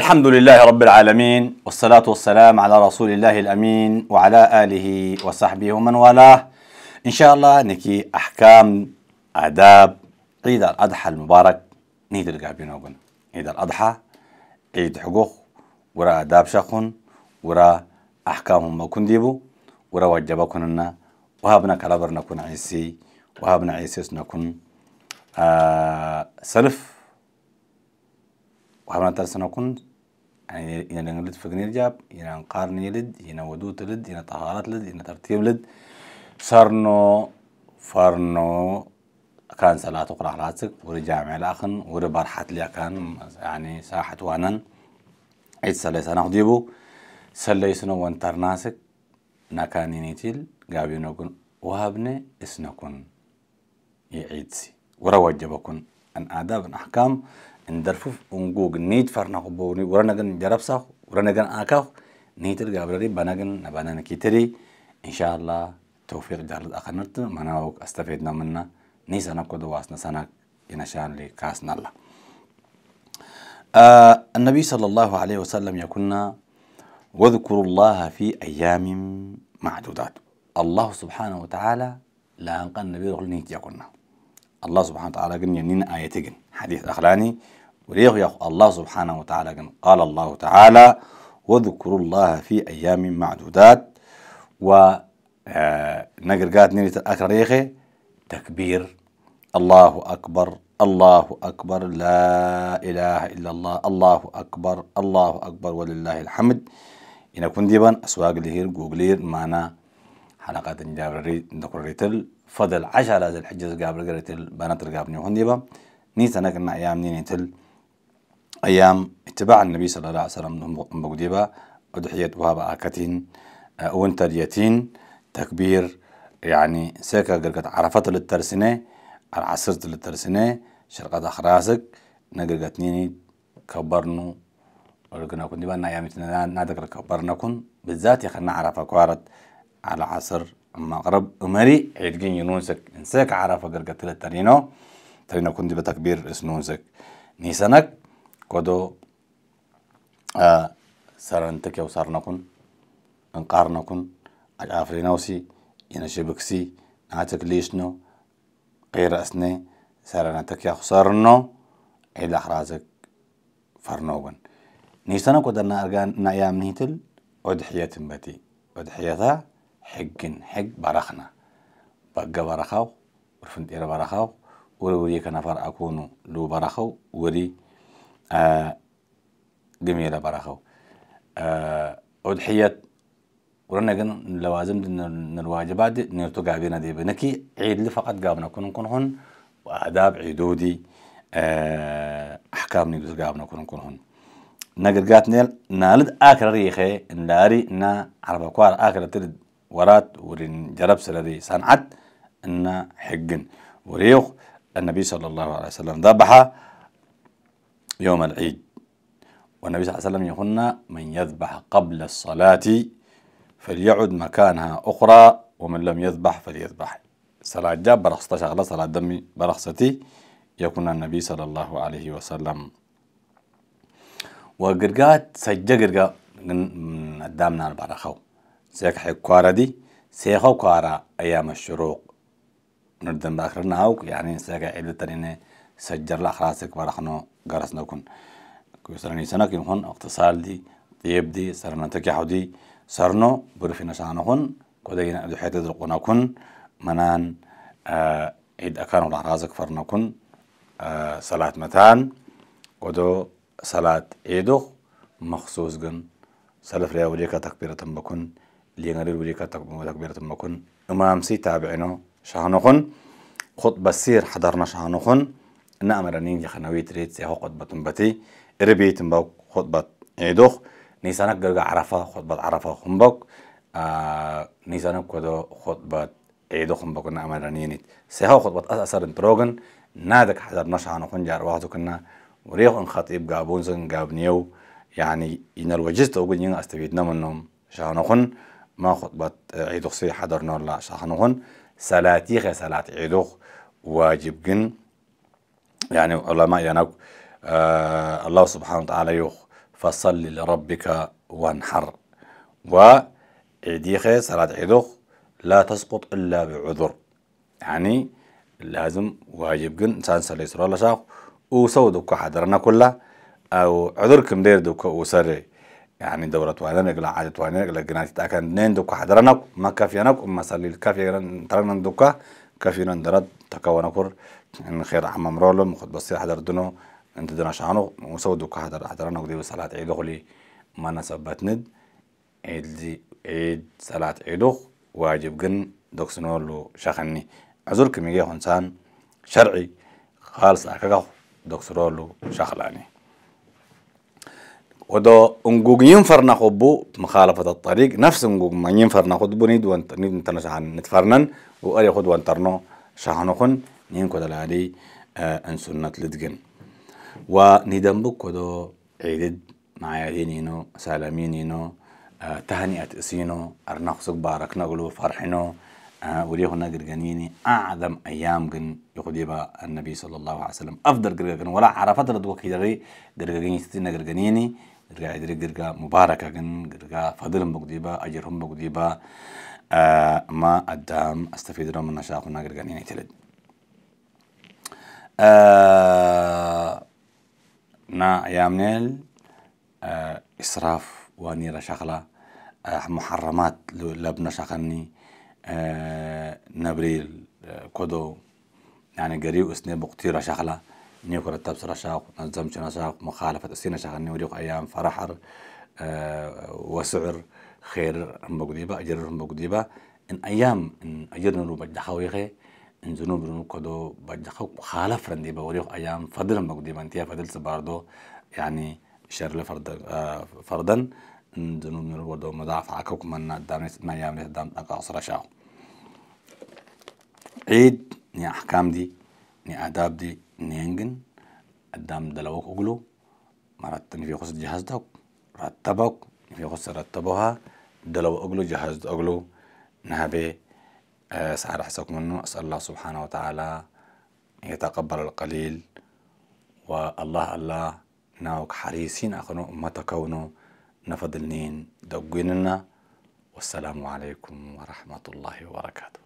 الحمد لله رب العالمين والصلاة والسلام على رسول الله الأمين وعلى آله وصحبه ومن والاه إن شاء الله نكي أحكام آداب عيد الأضحى المبارك نيد القابين وقن عيد الأضحى عيد حقوق ورا آداب شخن ورا أحكامهم ما كن ديبو ورا لنا وهابنا كلابرنا نكون عيسي وهابنا عيسي نكون آه سلف وهابنا ترسنا كن يعني ina dangalid fagnir jab ina nqarni lid ina ودو تلد ina طهارة تلد ina ترتيب لد صرنو فرنو كان صلاة قرأ راسك وري جامع الأخن وري برحة لي كان يعني ساحة وانا عيد سليس أنا خديبو سليسنا وانتر ناسك ناكاني ينيتيل قابي نكون وهبني اسنكن يعيدسي ورا وجبكن أن آداب ان أحكام اندرفوف ونجوج نيت فرنا قبوني ورانا جن جربسه ورانا جن آكاه نيت الجابرري بناجن نبانا نكتري إن شاء الله توفيق جارد أخنرت مناوك استفدنا منا نيسانا كده واسنا سنا ينشان لي كاسنا الله آه النبي صلى الله عليه وسلم يقولنا واذكروا الله في أيام معدودات الله سبحانه وتعالى لا أنقى النبي رغل نيت يقولنا الله سبحانه وتعالى قلنا آيتي قلنا حديث أخراني وليه يا الله سبحانه وتعالى قال الله تعالى واذكروا الله في أيام معدودات و آه، نقر قات نيني تأخر تكبير الله أكبر الله أكبر لا إله إلا الله الله أكبر الله أكبر ولله الحمد إن كنت ديبان أسواق لهير جوجلير معنا حلقات نجاب ريتل فضل عشرة لازل حجز قابل قريتل بنات رقابني هون ديبان نيت أنا كنا أيام تل أيام اتباع النبي صلى الله عليه وسلم بوديبا أضحية وهاب آكتين آه، وانتريتين تكبير يعني سيكا قرقت عرفت للترسنة العصرت للترسنة شرقت أخراسك نقرقت نيني كبرنو ولكن كنت بنا أيام نادك كبرنا أن بالذات يخلنا عرفة كوارت على عصر المغرب أمري أن جين ينونسك انساك عرفة قرقت للترينو ترينا كوندي بتكبير سنوزك نيسانك كودو آه سرنتك يو سرنكن انقارنكن اجافرينوسي ينشبكسي ناتك ليشنو غير اسني سرنتك يا خسرنو الى احرازك فرنوغن نيسانا كودنا ارغان نايام نيتل اضحية بتي اضحية حقن حق برخنا بقى برخاو ورفنت إيرا برخاو وروري كنفر أكونو لو برخو وري جميلة برخو آه أضحية ورنا جن لوازم من الواجبات نرتو قابنا دي بنكي عيد اللي فقط قابنا كن كون هون وآداب عيدودي آه أحكام نيدوس قابنا كون هون هن نقرقات نيل نالد آكل ريخي لاري نا عربا كوار آخر تلد ورات ورين جرب سلري صنعت إن حقن وريوخ النبي صلى الله عليه وسلم ذبح يوم العيد والنبي صلى الله عليه وسلم يقولنا من يذبح قبل الصلاة فليعد مكانها أخرى ومن لم يذبح فليذبح صلاة جاب برخصة شغلة صلاة دمي برخصتي يكون النبي صلى الله عليه وسلم وقرقات سجى قرقا قدامنا البرخو سيك حكوارة دي سيخو كوارا أيام الشروق نردن بآخر ناوك يعني ساقا إلا تريني سجر لا خلاصك ورخنو غرس نكون كوي سرني كيم يمخن اقتصال دي طيب دي سرنا تكيحو دي سرنو برفي نشانهن كودين أدو حيث دلقونكن منان آه إد أكانو لحرازك فرنكن آه صلاة متان ودو صلاة إيدو مخصوص جن سلف ريا وليكا تكبيرة بكن لينا للوليكا تكبيرة بكن إمام سي تابعينو شعنخن خط بسير حضرنا نویت ریت يخنويت ريت بتم بته اربیت ربي تنبوك بات عيدوخ نيسانك جرجع عرفة بات عرفة خم خنبوك آه نيسانك كدو خطبة عيدوخ خنبوك نأمرنين سيهو بات أثر انتروغن نادك حضرنا شعنخن جار واحدو كنا وريخ ان خطیب گابونزن گابنیو یعنی يعني این وجزت وجن ينغ استفيدنا منهم شعنخن ما خطبة عيدو سي حضر نولا شخنوهن سلاتيخ سلات عيدوخ واجب جن يعني ما ينك آه الله سبحانه وتعالى يخ فصل لربك وانحر وعيديخ سلات عيدوخ لا تسقط إلا بعذر يعني لازم واجب جن إنسان سليس الله شاخ وصودك حضرنا كله أو عذركم دير دوك وسري يعني دورة وهنرق لعادة وهنرق لجنات تأكل نين دوكا حضرناك ما كافي أناك وما صلي الكافي ترنن دوكا كافينا درد تكوانا كور إن خير عم مرولم خد بصير حضر دنو انت دنا شانو وسود دوكا حضر حضرنا ودي صلاة عيد غلي ما نسبت ند عيد زي عيد صلاة عيدوخ واجب جن دوكسنو لو شخني عذركم يجي هنسان شرعي خالص أكاكو دوكسرولو شخلاني ودو انجوج ينفر نخبو مخالفة الطريق نفس انجوج ما ينفر خبو نيد وانت نيد نتنس عن نتفرنن وأري خد وانترنو شحنخن نين كده العلي آه ان سنة لدجن وندمبو كودو عيدد معايدين ينو سالمين آه تهنئة اسينو ارنخسك بارك نقلو فرحنو آه هنا قرقنيني أعظم أيام قن يقديبا النبي صلى الله عليه وسلم أفضل قرقن ولا عرفت لدوك كدري قرقنيني ستين قرقنيني قرقا إدري قرقا مباركة جن قرقا فضل بقديبا أجرهم بقديبا آه ما أدام أستفيد من نشاقنا قرقا نيني تلد آه نا يامنيل آه إسراف ونيرة شغلة آه محرمات لبنا شغلني آه نبريل آه كودو يعني قريب اسني بقتيرة شغلة نيوكر التبصر شاق شنا شاق مخالفة السينا شاق نوريق أيام فرحر آه، وسعر خير هم مقديبة أجر بقديبة إن أيام إن أجرنا رو بجحويخي إن جنوب رو كدو بجحو مخالف رنديبة وريق أيام فضل هم بقديبة انتيا فضل سباردو يعني شر لفرد آه، فردا إن جنوب رو بردو مضاعف عكوك من دامنس ما يامنس دام أقاصرة شاق عيد ني أحكام دي ني آداب دي نيانجن قدام دلوك أغلو مرات نفيقوس جهاز دوك رتبوك نفيقوس رتبوها دلو أغلو جهاز أغلو نهبي آه، سعر حسك منه أسأل الله سبحانه وتعالى يتقبل القليل والله الله ناوك حريصين أخنو أمتا كونو نفضلنين دقيننا والسلام عليكم ورحمة الله وبركاته